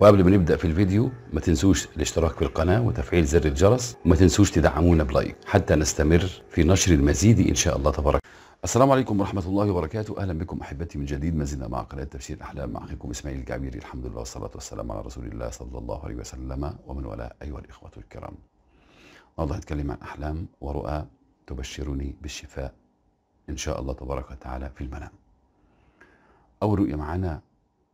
وقبل ما نبدا في الفيديو ما تنسوش الاشتراك في القناه وتفعيل زر الجرس وما تنسوش تدعمونا بلايك حتى نستمر في نشر المزيد ان شاء الله تبارك السلام عليكم ورحمة الله وبركاته أهلا بكم أحبتي من جديد زلنا مع قناة تفسير الأحلام مع أخيكم إسماعيل الجعبيري الحمد لله والصلاة والسلام على رسول الله صلى الله عليه وسلم ومن والاه أيها الإخوة الكرام النهارده هنتكلم عن أحلام ورؤى تبشرني بالشفاء إن شاء الله تبارك وتعالى في المنام أول رؤية معانا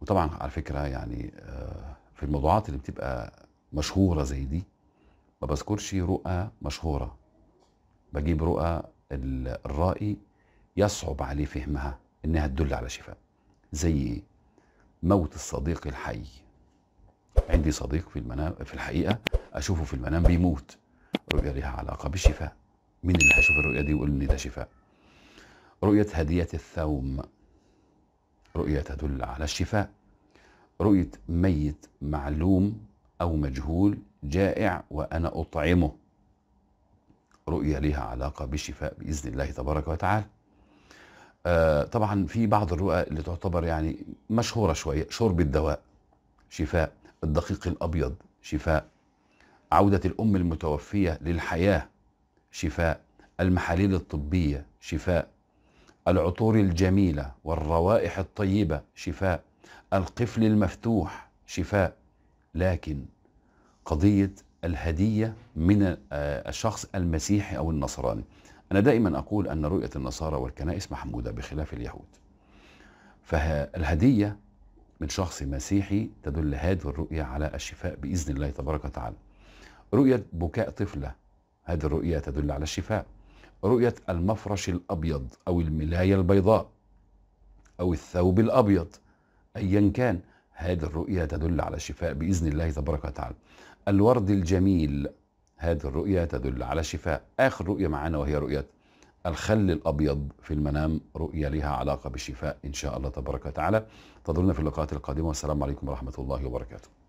وطبعا على فكرة يعني آه، في الموضوعات اللي بتبقى مشهورة زي دي ما بذكرش رؤى مشهورة بجيب رؤى الرائي يصعب عليه فهمها انها تدل على شفاء زي ايه موت الصديق الحي عندي صديق في المنام في الحقيقه اشوفه في المنام بيموت رؤيه ليها علاقه بالشفاء مين اللي هيشوف الرؤيه دي ويقول ان ده شفاء رؤيه هديه الثوم رؤيه تدل على الشفاء رؤيه ميت معلوم او مجهول جائع وانا اطعمه رؤيه ليها علاقه بالشفاء باذن الله تبارك وتعالى آه، طبعا في بعض الرؤى اللي تعتبر يعني مشهورة شوية شرب الدواء شفاء الدقيق الأبيض شفاء عودة الأم المتوفية للحياة شفاء المحاليل الطبية شفاء العطور الجميلة والروائح الطيبة شفاء القفل المفتوح شفاء لكن قضية الهدية من آه، الشخص المسيحي أو النصراني أنا دائما أقول أن رؤية النصارى والكنائس محمودة بخلاف اليهود فالهدية من شخص مسيحي تدل هذه الرؤية على الشفاء بإذن الله تبارك وتعالى رؤية بكاء طفلة هذه الرؤية تدل على الشفاء رؤية المفرش الأبيض أو الملاية البيضاء أو الثوب الأبيض أيا كان هذه الرؤية تدل على الشفاء بإذن الله تبارك وتعالى الورد الجميل هذه الرؤية تدل على شفاء آخر رؤية معانا وهي رؤية الخل الأبيض في المنام رؤية لها علاقة بالشفاء إن شاء الله تبارك وتعالى تظلنا في اللقاءات القادمة والسلام عليكم ورحمة الله وبركاته